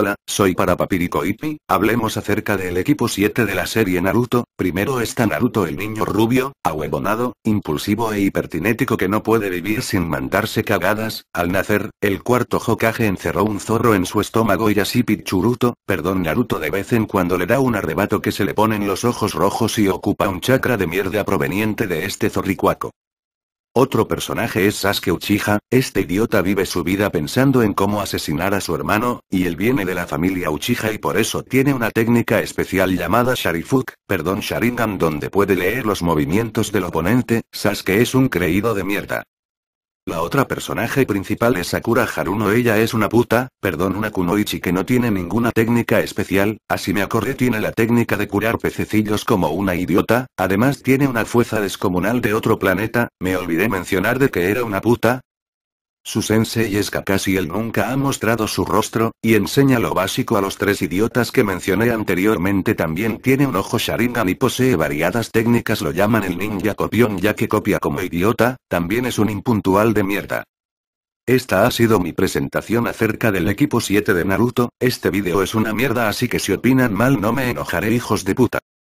Hola, soy para Papirico hablemos acerca del equipo 7 de la serie Naruto, primero está Naruto el niño rubio, ahuevonado, impulsivo e hipertinético que no puede vivir sin mandarse cagadas, al nacer, el cuarto Hokage encerró un zorro en su estómago y así Pichuruto, perdón Naruto de vez en cuando le da un arrebato que se le ponen los ojos rojos y ocupa un chakra de mierda proveniente de este zorricuaco. Otro personaje es Sasuke Uchiha, este idiota vive su vida pensando en cómo asesinar a su hermano, y él viene de la familia Uchiha y por eso tiene una técnica especial llamada Sharifuk, perdón Sharingan donde puede leer los movimientos del oponente, Sasuke es un creído de mierda. La otra personaje principal es Sakura Haruno. Ella es una puta, perdón, una kunoichi que no tiene ninguna técnica especial, así me acordé tiene la técnica de curar pececillos como una idiota, además tiene una fuerza descomunal de otro planeta, me olvidé mencionar de que era una puta, su sensei es Kakashi él nunca ha mostrado su rostro, y enseña lo básico a los tres idiotas que mencioné anteriormente también tiene un ojo Sharingan y posee variadas técnicas lo llaman el ninja copión ya que copia como idiota, también es un impuntual de mierda. Esta ha sido mi presentación acerca del equipo 7 de Naruto, este video es una mierda así que si opinan mal no me enojaré hijos de puta.